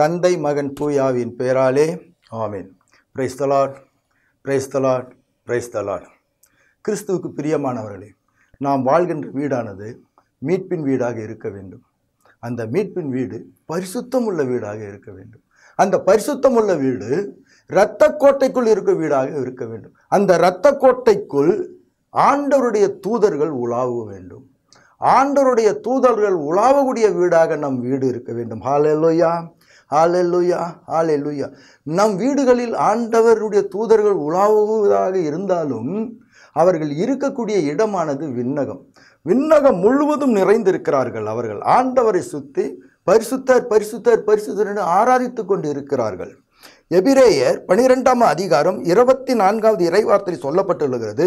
தந்தை மகன் தூயாவின் பெயராலே ஆமீன் பிரைஸ்தலாட் பிரைஸ்தலாட் பிரைஸ்தலாட் கிறிஸ்துவுக்கு பிரியமானவர்களே நாம் வாழ்கின்ற வீடானது மீட்பின் வீடாக இருக்க வேண்டும் அந்த மீட்பின் வீடு பரிசுத்தம் உள்ள வீடாக இருக்க வேண்டும் அந்த பரிசுத்தம் உள்ள வீடு இரத்த கோட்டைக்குள் இருக்க வீடாக இருக்க வேண்டும் அந்த இரத்த கோட்டைக்குள் ஆண்டவருடைய தூதர்கள் உலாவ வேண்டும் ஆண்டவருடைய தூதர்கள் உலாவக்கூடிய வீடாக நம் வீடு இருக்க வேண்டும் ஹாலேலோயா ஹாலெல்லுயா ஹாலெல்லுயா நம் வீடுகளில் ஆண்டவருடைய தூதர்கள் உலாவுவதாக இருந்தாலும் அவர்கள் இருக்கக்கூடிய இடமானது விண்ணகம் விண்ணகம் முழுவதும் நிறைந்திருக்கிறார்கள் அவர்கள் ஆண்டவரை சுற்றி பரிசுத்தர் பரிசுத்தர் பரிசுத்தர் என்று ஆராதித்து கொண்டு இருக்கிறார்கள் எபிரேயர் பனிரெண்டாம் அதிகாரம் இருபத்தி நான்காவது இறைவார்த்தை சொல்லப்பட்டுள்ளது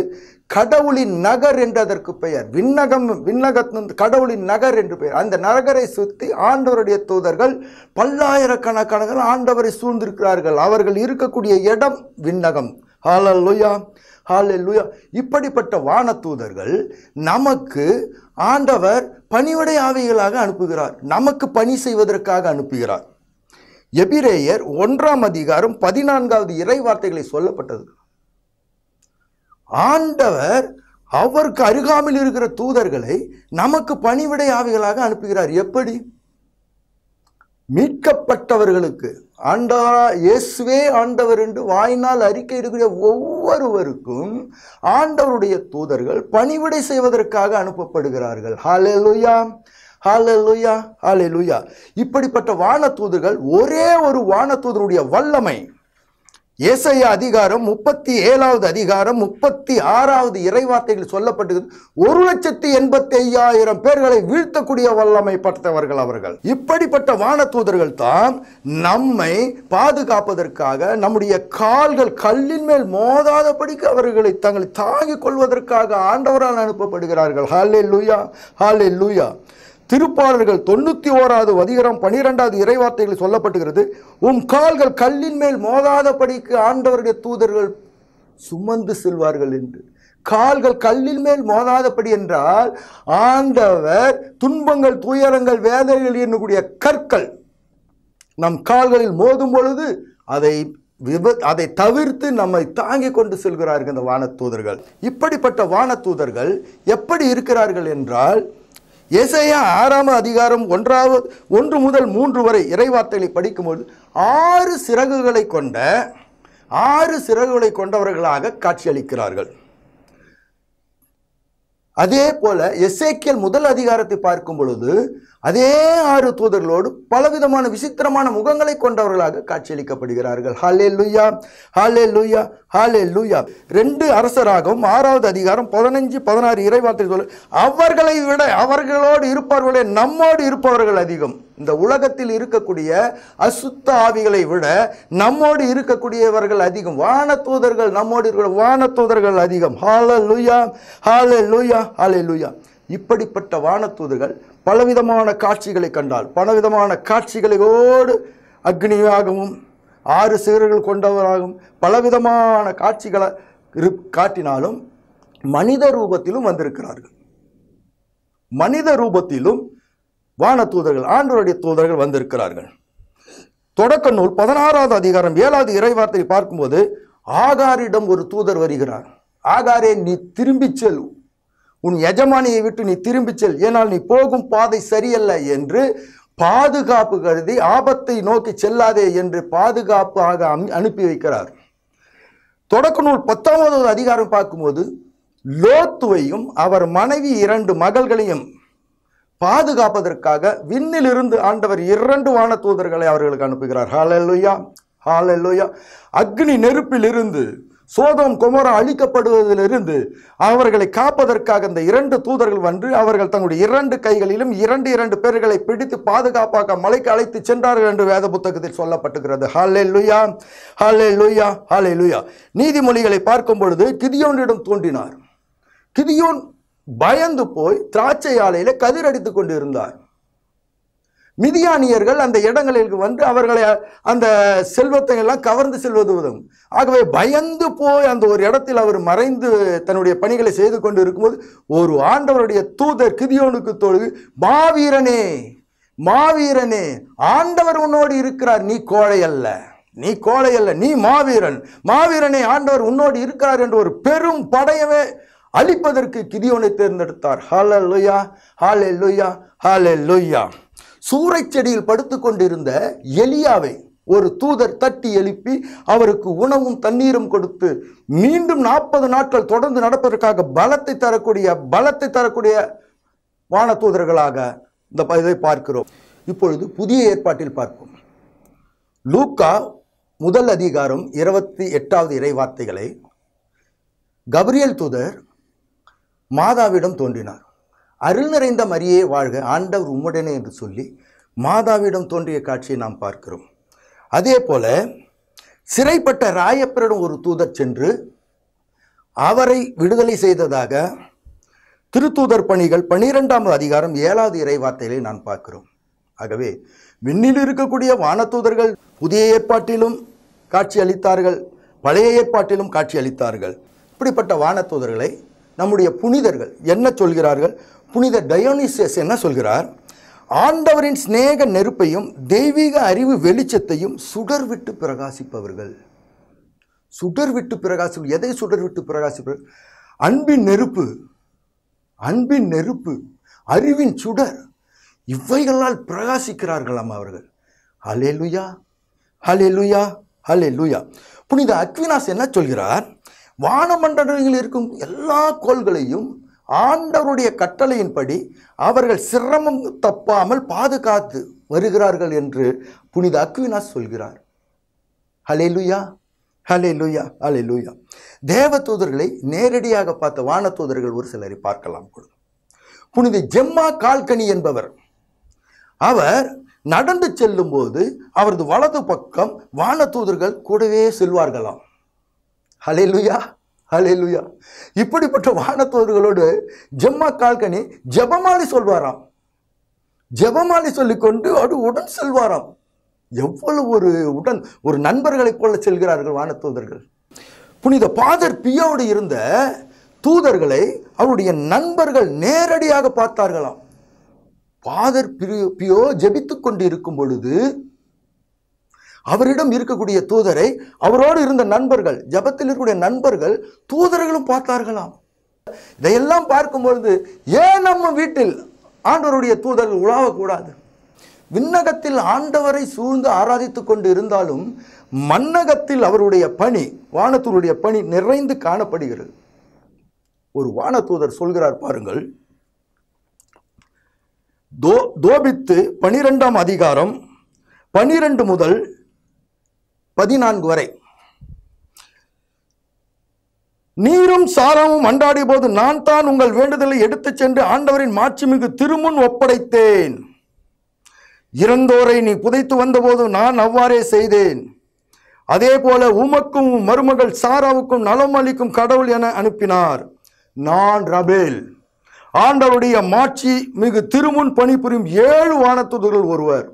கடவுளின் நகர் என்றதற்கு பெயர் விண்ணகம் விண்ணகத்தின் கடவுளின் நகர் என்று பெயர் அந்த நகரை சுற்றி ஆண்டவருடைய தூதர்கள் பல்லாயிரக்கணக்கான ஆண்டவரை சூழ்ந்திருக்கிறார்கள் அவர்கள் இருக்கக்கூடிய இடம் விண்ணகம் ஹாலல்லுயா ஹாலல்லுயா இப்படிப்பட்ட வான தூதர்கள் நமக்கு ஆண்டவர் பணிவடை ஆவிகளாக அனுப்புகிறார் நமக்கு பணி செய்வதற்காக அனுப்புகிறார் எபிரேயர் ஒன்றாம் அதிகாரம் பதினான்காவது இறை வார்த்தைகளை சொல்லப்பட்டது ஆண்டவர் அவருக்கு அருகாமில் இருக்கிற தூதர்களை நமக்கு பணிவிடை ஆவிகளாக அனுப்புகிறார் எப்படி மீட்கப்பட்டவர்களுக்கு ஆண்டவரா இயேசுவே ஆண்டவர் என்று வாயினால் அறிக்கை இருக்கிற ஒவ்வொருவருக்கும் ஆண்டவருடைய தூதர்கள் பணிவிடை செய்வதற்காக அனுப்பப்படுகிறார்கள் ஹாலே ஹாலலுயா ஹாலலுயா இப்படிப்பட்ட வான தூதர்கள் ஒரே ஒரு வான தூதருடைய வல்லமை ஏசைய அதிகாரம் முப்பத்தி ஏழாவது அதிகாரம் முப்பத்தி ஆறாவது இறைவார்த்தைகள் சொல்லப்பட்டு ஒரு லட்சத்தி எண்பத்தி ஐயாயிரம் பேர்களை வீழ்த்தக்கூடிய வல்லமை பட்டவர்கள் அவர்கள் இப்படிப்பட்ட வான தூதர்கள் தான் நம்மை பாதுகாப்பதற்காக நம்முடைய கால்கள் கல்லின் மேல் மோதாதபடிக்கு அவர்களை தங்களை தாங்கிக் கொள்வதற்காக ஆண்டவரால் அனுப்பப்படுகிறார்கள் ஹாலே லூயா ஹாலே லூயா திருப்பாளர்கள் தொண்ணூற்றி ஓராவது அதிகாரம் பனிரெண்டாவது இறைவார்த்தைகள் சொல்லப்பட்டுகிறது உன் கால்கள் கல்லின் மேல் மோதாதபடிக்கு ஆண்டவருடைய தூதர்கள் சுமந்து செல்வார்கள் என்று கால்கள் கல்லின் மேல் மோதாதபடி என்றால் ஆண்டவர் துன்பங்கள் துயரங்கள் வேதனைகள் என்னக்கூடிய கற்கள் நம் கால்களில் மோதும் பொழுது அதை விப அதை தவிர்த்து நம்மை தாங்கி கொண்டு செல்கிறார்கள் இந்த வானத்தூதர்கள் இப்படிப்பட்ட வானத்தூதர்கள் எப்படி இருக்கிறார்கள் என்றால் ஏசையா ஆறாம் அதிகாரம் ஒன்றாவது ஒன்று முதல் மூன்று வரை இறைவார்த்தைகளை படிக்கும்போது ஆறு சிறகுகளை கொண்ட ஆறு சிறகுகளை கொண்டவர்களாக காட்சியளிக்கிறார்கள் அதே போல எஸ்ஏக்கியல் முதல் அதிகாரத்தை பார்க்கும் பொழுது அதே ஆறு தூதர்களோடு பலவிதமான விசித்திரமான முகங்களை கொண்டவர்களாக காட்சியளிக்கப்படுகிறார்கள் ஹாலே லுயா ஹாலே லுயா ஹாலே லுயா ரெண்டு அரசராகவும் ஆறாவது அதிகாரம் பதினஞ்சு பதினாறு இறைவாத்திரை சொல்ல அவர்களை விட அவர்களோடு இருப்பவர்களே நம்மோடு இருப்பவர்கள் அதிகம் இந்த உலகத்தில் இருக்கக்கூடிய அசுத்த ஆவிகளை விட நம்மோடு இருக்கக்கூடியவர்கள் அதிகம் வான தூதர்கள் நம்மோடு இருக்கிற வான தூதர்கள் அதிகம் ஹால லுயா ஹாலே லுயா ஹாலே லுயா இப்படிப்பட்ட வான தூதர்கள் பலவிதமான காட்சிகளை கண்டாள் பலவிதமான காட்சிகளோடு அக்னியாகவும் ஆறு சிகர்கள் கொண்டவராகவும் பலவிதமான காட்சிகளை காட்டினாலும் மனித ரூபத்திலும் வந்திருக்கிறார்கள் மனித ரூபத்திலும் வான தூதர்கள் ஆண்டோருடைய தூதர்கள் வந்திருக்கிறார்கள் தொடக்க நூல் பதினாறாவது அதிகாரம் ஏழாவது இறைவார்த்தை பார்க்கும்போது ஆகாரிடம் ஒரு தூதர் வருகிறார் ஆகாரே நீ திரும்பிச் செல் உன் எஜமானியை விட்டு நீ திரும்பி செல் ஏனால் நீ போகும் பாதை சரியல்ல என்று பாதுகாப்பு கருதி ஆபத்தை நோக்கி செல்லாதே என்று பாதுகாப்பாக அனுப்பி வைக்கிறார் தொடக்க நூல் பத்தாவது அதிகாரம் பார்க்கும்போது லோத்துவையும் அவர் மனைவி இரண்டு மகள்களையும் பாதுகாப்பதற்காக விண்ணிலிருந்து ஆண்டவர் இரண்டு வான தூதர்களை அவர்களுக்கு அனுப்புகிறார் ஹாலல்லுயா ஹாலல்லுயா அக்னி நெருப்பிலிருந்து சோதம் குமரம் அழிக்கப்படுவதிலிருந்து அவர்களை காப்பதற்காக அந்த இரண்டு தூதர்கள் வந்து அவர்கள் தங்களுடைய இரண்டு கைகளிலும் இரண்டு இரண்டு பேர்களை பிடித்து பாதுகாப்பாக மலைக்கு அழைத்து சென்றார்கள் என்று வேத புத்தகத்தில் சொல்லப்பட்டுகிறது ஹாலே லுயா ஹாலே லுயா ஹாலே லுயா நீதிமொழிகளை பார்க்கும் பொழுது கிதியோனிடம் தோன்றினார் கிதியோன் பயந்து போய் திராட்சை ஆலையில் கதிர் அடித்து கொண்டு இருந்தார் மிதியானியர்கள் அந்த இடங்களுக்கு வந்து அவர்களை அந்த செல்வத்தை எல்லாம் கவர்ந்து செல்வது உதவும் ஆகவே பயந்து போய் அந்த ஒரு இடத்தில் அவர் மறைந்து தன்னுடைய பணிகளை செய்து கொண்டு இருக்கும்போது ஒரு ஆண்டவருடைய தூதர் கிதியோனுக்கு தொழுது மாவீரனே மாவீரனே ஆண்டவர் உன்னோடு இருக்கிறார் நீ கோழை அல்ல நீ கோழை அல்ல நீ மாவீரன் மாவீரனே ஆண்டவர் உன்னோடு இருக்கிறார் என்று ஒரு பெரும் படையவே அழிப்பதற்கு கிதியோனை தேர்ந்தெடுத்தார் ஹால லுயா ஹாலே லுயா ஹாலே லுய்யா சூறை செடியில் படுத்து கொண்டிருந்த எலியாவை ஒரு தூதர் தட்டி எழுப்பி அவருக்கு உணவும் தண்ணீரும் கொடுத்து மீண்டும் நாற்பது நாட்கள் தொடர்ந்து நடப்பதற்காக பலத்தை தரக்கூடிய பலத்தை தரக்கூடிய வான தூதர்களாக இந்த இதை பார்க்கிறோம் இப்பொழுது புதிய ஏற்பாட்டில் பார்ப்போம் லூக்கா முதல் அதிகாரம் இருபத்தி எட்டாவது இறைவார்த்தைகளை கபரியல் தூதர் மாதாவிடம் தோன்றினார் அருள் நிறைந்த மரியே வாழ்க ஆண்டவர் உம்முடனே என்று சொல்லி மாதாவிடம் தோன்றிய காட்சியை நாம் பார்க்கிறோம் அதே போல சிறைப்பட்ட ராயப்பரிடம் ஒரு தூதர் சென்று அவரை விடுதலை செய்ததாக திருத்தூதர் பணிகள் பனிரெண்டாம் அதிகாரம் ஏழாவது இறைவார்த்தைகளை நான் பார்க்கிறோம் ஆகவே விண்ணில் இருக்கக்கூடிய வானத்தூதர்கள் புதிய ஏற்பாட்டிலும் காட்சி அளித்தார்கள் பழைய ஏற்பாட்டிலும் காட்சி அளித்தார்கள் இப்படிப்பட்ட வானத்தூதர்களை நம்முடைய புனிதர்கள் என்ன சொல்கிறார்கள் புனித டயோனிசியஸ் என்ன சொல்கிறார் ஆண்டவரின் சிநேக நெருப்பையும் தெய்வீக அறிவு வெளிச்சத்தையும் சுடர் விட்டு பிரகாசிப்பவர்கள் சுடர் விட்டு பிரகாசி எதை சுடர் விட்டு பிரகாசிப்பவர்கள் அன்பின் நெருப்பு அன்பின் நெருப்பு அறிவின் சுடர் இவைகளால் பிரகாசிக்கிறார்களாம் அவர்கள் ஹலே லுயா ஹலே லுயா ஹலே லுயா புனித அக்வினாஸ் என்ன சொல்கிறார் வானமண்டலங்களில் இருக்கும் எல்லா கோள்களையும் ஆண்டவருடைய கட்டளையின்படி அவர்கள் சிரமம் தப்பாமல் பாதுகாத்து வருகிறார்கள் என்று புனித அக்வினா சொல்கிறார் ஹலே லுயா ஹலே லுயா ஹலே லுயா தேவ தூதர்களை நேரடியாக பார்த்த வான தூதர்கள் ஒரு சிலரை பார்க்கலாம் பொழுது புனித ஜெம்மா கால்கனி என்பவர் அவர் நடந்து செல்லும்போது அவரது வலது பக்கம் வான தூதர்கள் கூடவே செல்வார்களாம் ஹலே லுயா அலையிலுயா இப்படிப்பட்ட வானத்தோர்களோடு ஜெம்மா கால்கனி ஜபமாலி சொல்வாராம் ஜபமாலி சொல்லிக்கொண்டு அது உடன் செல்வாராம் எவ்வளவு ஒரு உடன் ஒரு நண்பர்களைப் போல செல்கிறார்கள் வானத்தூதர்கள் புனித பாதர் பியோடு இருந்த தூதர்களை அவருடைய நண்பர்கள் நேரடியாக பார்த்தார்களாம் பாதர் பியோ ஜபித்து கொண்டு இருக்கும் பொழுது அவரிடம் இருக்கக்கூடிய தூதரை அவரோடு இருந்த நண்பர்கள் ஜபத்தில் இருக்கக்கூடிய நண்பர்கள் தூதர்களும் பார்த்தார்களாம் இதையெல்லாம் பார்க்கும்பொழுது ஏன் நம்ம வீட்டில் ஆண்டவருடைய தூதர்கள் உலாவக்கூடாது விண்ணகத்தில் ஆண்டவரை சூழ்ந்து ஆராதித்து கொண்டு இருந்தாலும் மன்னகத்தில் அவருடைய பணி வானத்தூருடைய பணி நிறைந்து காணப்படுகிறது ஒரு வானத்தூதர் சொல்கிறார் பாருங்கள் தோ தோபித்து பனிரெண்டாம் அதிகாரம் பனிரெண்டு முதல் பதினான்கு வரை நீரும் சாரமும் அண்டாடிய போது நான் தான் உங்கள் வேண்டுதலை எடுத்துச் சென்று ஆண்டவரின் மாட்சிமிகு திருமுன் ஒப்படைத்தேன் இறந்தோரை நீ புதைத்து வந்தபோது நான் அவ்வாறே செய்தேன் அதே போல உமக்கும் மருமகள் சாராவுக்கும் நலம் அளிக்கும் கடவுள் என அனுப்பினார் நான் ரபேல் ஆண்டவருடைய மாட்சி மிகு திருமுன் பணிபுரியும் ஏழு வானத்துதர்கள் தூதர்கள் ஒருவர்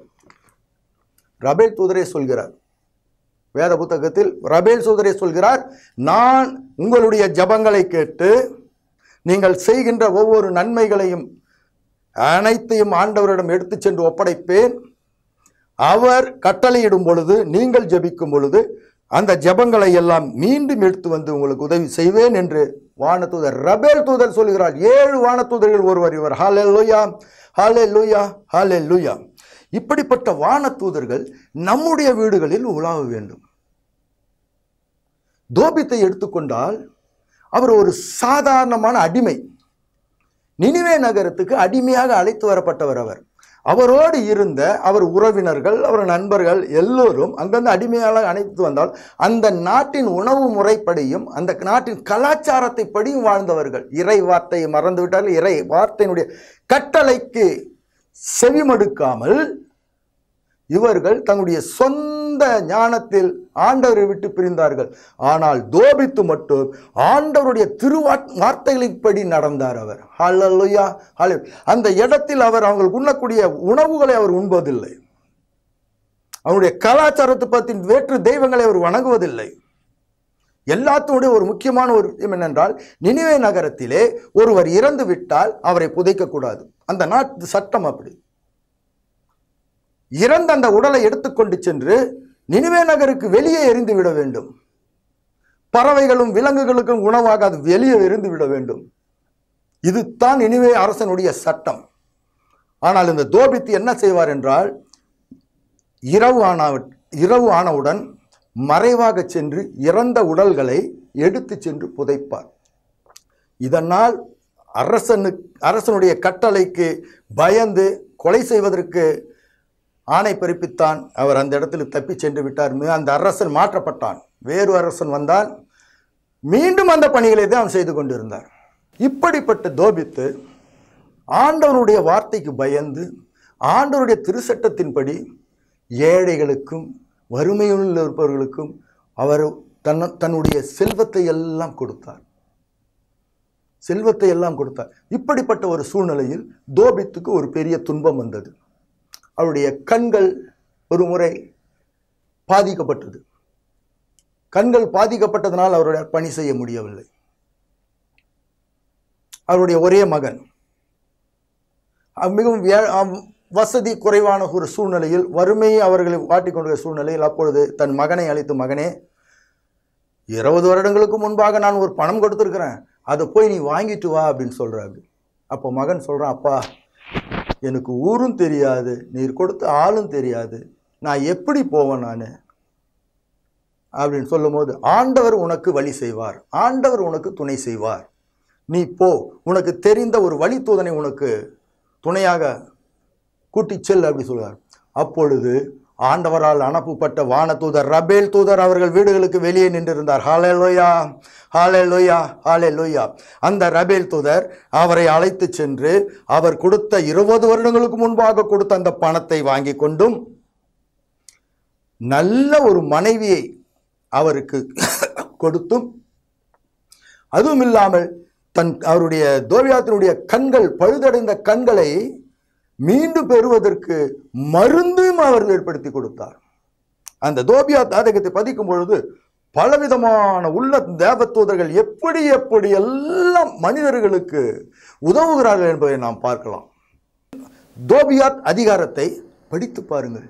ரபேல் தூதரே சொல்கிறார் வேத புத்தகத்தில் ரபேல் சூதரை சொல்கிறார் நான் உங்களுடைய ஜபங்களை கேட்டு நீங்கள் செய்கின்ற ஒவ்வொரு நன்மைகளையும் அனைத்தையும் ஆண்டவரிடம் எடுத்து சென்று ஒப்படைப்பேன் அவர் கட்டளையிடும் பொழுது நீங்கள் ஜபிக்கும் பொழுது அந்த ஜபங்களை எல்லாம் மீண்டும் எடுத்து வந்து உங்களுக்கு உதவி செய்வேன் என்று வானத்தூதர் ரபேல் தூதர் சொல்கிறார் ஏழு வானத்தூதர்கள் ஒருவர் இவர் ஹாலே லூயா ஹாலே லூயா ஹாலே லூயா இப்படிப்பட்ட வான தூதர்கள் நம்முடைய வீடுகளில் உலாவ வேண்டும் தோபித்தை எடுத்துக்கொண்டால் அவர் ஒரு சாதாரணமான அடிமை நினிவே நகரத்துக்கு அடிமையாக அழைத்து வரப்பட்டவர் அவர் அவரோடு இருந்த அவர் உறவினர்கள் அவர் நண்பர்கள் எல்லோரும் அங்கிருந்து அடிமையாக அழைத்து வந்தால் அந்த நாட்டின் உணவு முறைப்படியும் அந்த நாட்டின் கலாச்சாரத்தை படியும் வாழ்ந்தவர்கள் இறை வார்த்தையை மறந்துவிட்டால் இறை வார்த்தையினுடைய கட்டளைக்கு செவிமடுக்காமல் இவர்கள் தங்களுடைய சொந்த ஞானத்தில் ஆண்டவரை விட்டு பிரிந்தார்கள் ஆனால் தோபித்து மட்டும் ஆண்டவருடைய திருவா வார்த்தைகளின்படி நடந்தார் அவர் ஹலலுயா ஹலோ அந்த இடத்தில் அவர் அவங்களுக்கு உண்ணக்கூடிய உணவுகளை அவர் உண்பதில்லை அவருடைய கலாச்சாரத்தை பற்றி வேற்று தெய்வங்களை அவர் வணங்குவதில்லை எல்லாத்தோடைய ஒரு முக்கியமான ஒரு விஷயம் என்னென்றால் நினைவே நகரத்திலே ஒருவர் இறந்து விட்டால் அவரை புதைக்கக்கூடாது அந்த நாட்டு சட்டம் அப்படி இறந்த அந்த உடலை எடுத்துக்கொண்டு சென்று நினைவே நகருக்கு வெளியே எரிந்து விட வேண்டும் பறவைகளும் விலங்குகளுக்கும் உணவாக அது வெளியே எரிந்து விட வேண்டும் இதுதான் நினைவே அரசனுடைய சட்டம் ஆனால் இந்த தோபித்து என்ன செய்வார் என்றால் இரவு ஆனா இரவு ஆனவுடன் மறைவாக சென்று இறந்த உடல்களை எடுத்து சென்று புதைப்பார் இதனால் அரசனு அரசனுடைய கட்டளைக்கு பயந்து கொலை செய்வதற்கு ஆணை பிறப்பித்தான் அவர் அந்த இடத்துல தப்பி சென்று விட்டார் அந்த அரசன் மாற்றப்பட்டான் வேறு அரசன் வந்தால் மீண்டும் அந்த பணிகளை தான் அவன் செய்து கொண்டிருந்தார் இப்படிப்பட்ட தோபித்து ஆண்டவனுடைய வார்த்தைக்கு பயந்து ஆண்டவருடைய திருச்சட்டத்தின்படி ஏழைகளுக்கும் வறுமையுள்ள இருப்பவர்களுக்கும் அவர் தன் தன்னுடைய செல்வத்தை எல்லாம் கொடுத்தார் செல்வத்தை எல்லாம் கொடுத்தார் இப்படிப்பட்ட ஒரு சூழ்நிலையில் தோபித்துக்கு ஒரு பெரிய துன்பம் வந்தது அவருடைய கண்கள் ஒரு முறை பாதிக்கப்பட்டது கண்கள் பாதிக்கப்பட்டதனால் அவருடைய பணி செய்ய முடியவில்லை அவருடைய ஒரே மகன் மிகவும் வசதி குறைவான ஒரு சூழ்நிலையில் வறுமையை அவர்களை கொண்ட சூழ்நிலையில் அப்பொழுது தன் மகனை அழைத்து மகனே இருபது வருடங்களுக்கு முன்பாக நான் ஒரு பணம் கொடுத்துருக்குறேன் அதை போய் நீ வாங்கிட்டு வா அப்படின்னு சொல்கிறாரு அப்போ மகன் சொல்கிறான் அப்பா எனக்கு ஊரும் தெரியாது நீர் கொடுத்த ஆளும் தெரியாது நான் எப்படி போவேன் நான் அப்படின்னு சொல்லும்போது ஆண்டவர் உனக்கு வழி செய்வார் ஆண்டவர் உனக்கு துணை செய்வார் நீ போ உனக்கு தெரிந்த ஒரு வழித்தோதனை உனக்கு துணையாக கூட்டிச் செல் அப்படி சொல்கிறார் அப்பொழுது ஆண்டவரால் அனுப்பப்பட்ட வான தூதர் ரபேல் தூதர் அவர்கள் வீடுகளுக்கு வெளியே நின்றிருந்தார் ஹாலே லோயா ஹாலே லோயா ஹாலே லோயா அந்த ரபேல் தூதர் அவரை அழைத்து சென்று அவர் கொடுத்த இருபது வருடங்களுக்கு முன்பாக கொடுத்த அந்த பணத்தை வாங்கி கொண்டும் நல்ல ஒரு மனைவியை அவருக்கு கொடுத்தும் அதுவும் இல்லாமல் தன் அவருடைய தோவியாத்தினுடைய கண்கள் பழுதடைந்த கண்களை மீண்டும் பெறுவதற்கு மருந்தும் அவர் ஏற்படுத்தி கொடுத்தார் அந்த தோபியா தாதகத்தை பதிக்கும் பொழுது பலவிதமான உள்ள தேவத்தூதர்கள் எப்படி எப்படி எல்லாம் மனிதர்களுக்கு உதவுகிறார்கள் என்பதை நாம் பார்க்கலாம் தோபியாத் அதிகாரத்தை படித்து பாருங்கள்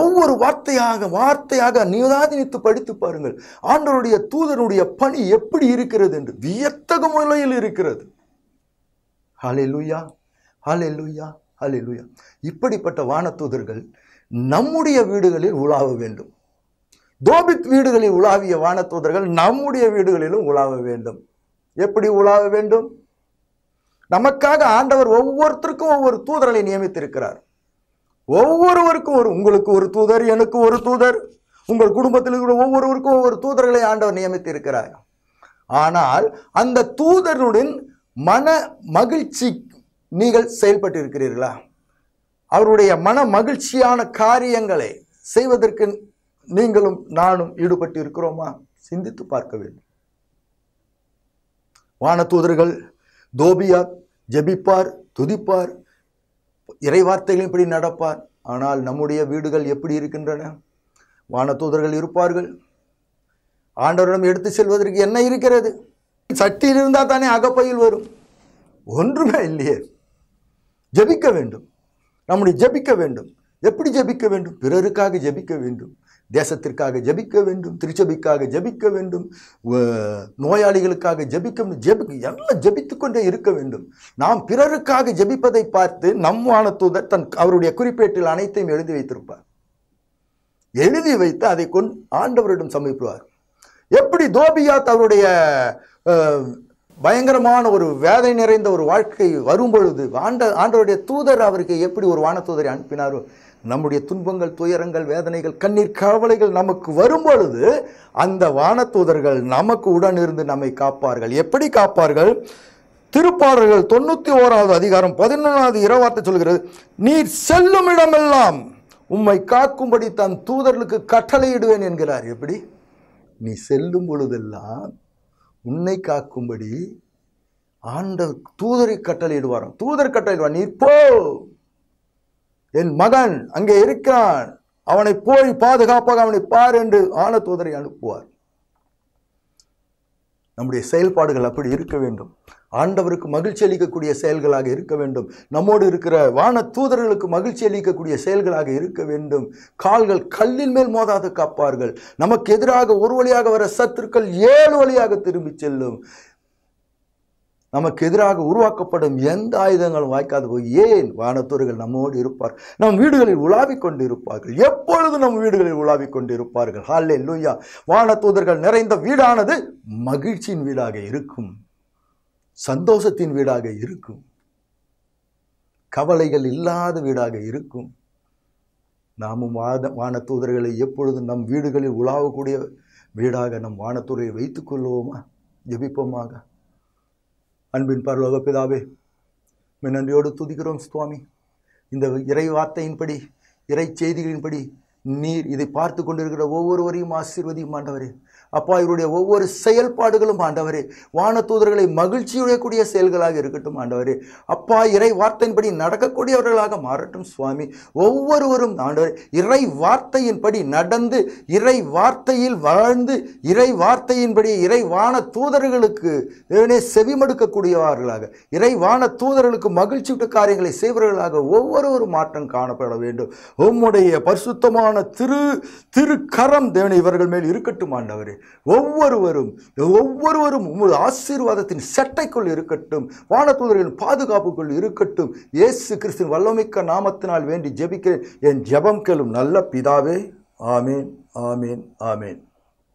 ஒவ்வொரு வார்த்தையாக வார்த்தையாக நிதானித்து படித்து பாருங்கள் ஆண்டவருடைய தூதருடைய பணி எப்படி இருக்கிறது என்று வியத்தக முறையில் இருக்கிறது ஹலே லூயா ஹலே லூயா அல்லா இப்படிப்பட்ட வானத்தூதர்கள் நம்முடைய வீடுகளில் உலாவ வேண்டும் தோபித் வீடுகளில் உலாவிய வானத்தூதர்கள் நம்முடைய வீடுகளிலும் உலாவ வேண்டும் எப்படி உலாவ வேண்டும் நமக்காக ஆண்டவர் ஒவ்வொருத்தருக்கும் ஒவ்வொரு தூதர்களை நியமித்திருக்கிறார் ஒவ்வொருவருக்கும் ஒரு உங்களுக்கு ஒரு தூதர் எனக்கு ஒரு தூதர் உங்கள் குடும்பத்தில் இருக்கிற ஒவ்வொருவருக்கும் ஒவ்வொரு தூதர்களை ஆண்டவர் நியமித்திருக்கிறார் ஆனால் அந்த தூதருடன் மன மகிழ்ச்சி நீங்கள் செயல்பட்டு இருக்கிறீர்களா அவருடைய மன மகிழ்ச்சியான காரியங்களை செய்வதற்கு நீங்களும் நானும் ஈடுபட்டு இருக்கிறோமா சிந்தித்து பார்க்க வேண்டும் தூதர்கள் தோபியார் ஜபிப்பார் துதிப்பார் இறைவார்த்தைகளும் இப்படி நடப்பார் ஆனால் நம்முடைய வீடுகள் எப்படி இருக்கின்றன தூதர்கள் இருப்பார்கள் ஆண்டவரிடம் எடுத்து செல்வதற்கு என்ன இருக்கிறது சட்டியில் இருந்தால் தானே அகப்பையில் வரும் ஒன்றுமே இல்லையே ஜபிக்க வேண்டும் நம்முடைய ஜபிக்க வேண்டும் எப்படி ஜபிக்க வேண்டும் பிறருக்காக ஜபிக்க வேண்டும் தேசத்திற்காக ஜபிக்க வேண்டும் திருச்சபிக்காக ஜபிக்க வேண்டும் நோயாளிகளுக்காக ஜபிக்க ஜபி எல்லாம் ஜபித்து கொண்டே இருக்க வேண்டும் நாம் பிறருக்காக ஜபிப்பதை பார்த்து நம் தூதர் தன் அவருடைய குறிப்பேட்டில் அனைத்தையும் எழுதி வைத்திருப்பார் எழுதி வைத்து அதை கொண்டு ஆண்டவரிடம் சமைப்பார் எப்படி தோபியாத் அவருடைய பயங்கரமான ஒரு வேதை நிறைந்த ஒரு வாழ்க்கை வரும்பொழுது ஆண்ட ஆண்டவருடைய தூதர் அவருக்கு எப்படி ஒரு வான தூதரை அனுப்பினாரோ நம்முடைய துன்பங்கள் துயரங்கள் வேதனைகள் கண்ணீர் கவலைகள் நமக்கு வரும்பொழுது அந்த வான தூதர்கள் நமக்கு உடன் இருந்து நம்மை காப்பார்கள் எப்படி காப்பார்கள் திருப்பாடல்கள் தொண்ணூற்றி ஓராவது அதிகாரம் பதினொன்றாவது இரவார்த்தை சொல்கிறது நீர் செல்லும் இடமெல்லாம் உம்மை காக்கும்படி தன் தூதர்களுக்கு கட்டளையிடுவேன் என்கிறார் எப்படி நீ செல்லும் பொழுதெல்லாம் உன்னை காக்கும்படி ஆண்ட தூதரை கட்டளையிடுவார் தூதர் கட்டளையிடுவார் நீ போ என் மகன் அங்கே இருக்கிறான் அவனை போய் பாதுகாப்பாக அவனை பார் என்று ஆன தூதரை அனுப்புவார் நம்முடைய செயல்பாடுகள் அப்படி இருக்க வேண்டும் ஆண்டவருக்கு மகிழ்ச்சி அளிக்கக்கூடிய செயல்களாக இருக்க வேண்டும் நம்மோடு இருக்கிற வான தூதர்களுக்கு மகிழ்ச்சி அளிக்கக்கூடிய செயல்களாக இருக்க வேண்டும் கால்கள் கல்லின் மேல் மோதாது காப்பார்கள் நமக்கு எதிராக ஒரு வழியாக வர சத்துருக்கள் ஏழு வழியாக திரும்பி செல்லும் நமக்கு எதிராக உருவாக்கப்படும் எந்த ஆயுதங்களும் வாய்க்காது போய் ஏன் வானத்தூர்கள் நம்மோடு இருப்பார் நம் வீடுகளில் உலாவிக் கொண்டிருப்பார்கள் எப்பொழுது நம் வீடுகளில் உலாவிக் கொண்டிருப்பார்கள் ஹாலே லூயா வானத்தூதர்கள் நிறைந்த வீடானது மகிழ்ச்சியின் வீடாக இருக்கும் சந்தோஷத்தின் வீடாக இருக்கும் கவலைகள் இல்லாத வீடாக இருக்கும் நாமும் வாத வான தூதர்களை எப்பொழுதும் நம் வீடுகளில் உலாவக்கூடிய வீடாக நம் வானத்துறையை வைத்துக்கொள்வோமா ஜபிப்போமாக அன்பின் பரலோக பிதாவே நன்றியோடு துதிக்கிறோம் சுவாமி இந்த இறை வார்த்தையின்படி இறை செய்திகளின்படி நீர் இதை பார்த்து கொண்டிருக்கிற ஒவ்வொருவரையும் ஆசீர்வதியும் ஆண்டவரே அப்பா இவருடைய ஒவ்வொரு செயல்பாடுகளும் ஆண்டவரே வான தூதர்களை மகிழ்ச்சியுடையக்கூடிய செயல்களாக இருக்கட்டும் ஆண்டவரே அப்பா இறை வார்த்தையின்படி நடக்கக்கூடியவர்களாக மாறட்டும் சுவாமி ஒவ்வொருவரும் ஆண்டவர் இறை வார்த்தையின்படி நடந்து இறை வார்த்தையில் வாழ்ந்து இறை வார்த்தையின்படி இறை வான தூதர்களுக்கு செவிமடுக்கக்கூடியவர்களாக இறை வான தூதர்களுக்கு மகிழ்ச்சியுட்ட காரியங்களை செய்வர்களாக ஒவ்வொருவரும் மாற்றம் காணப்பட வேண்டும் உம்முடைய பரிசுத்தமான திரு திருக்கரம் தேவனை இவர்கள் மேல் இருக்கட்டும் ஆண்டவரே ஒவ்வொருவரும் ஒவ்வொருவரும் உமது ஆசீர்வாதத்தின் சட்டைக்குள் இருக்கட்டும் வானத்துதர்களின் பாதுகாப்புக்குள் இருக்கட்டும் இயேசு கிறிஸ்தின் வல்லமிக்க நாமத்தினால் வேண்டி ஜெபிக்கிறேன் என் ஜெபம் கேளும் நல்ல பிதாவே ஆமேன் ஆமேன் ஆமேன்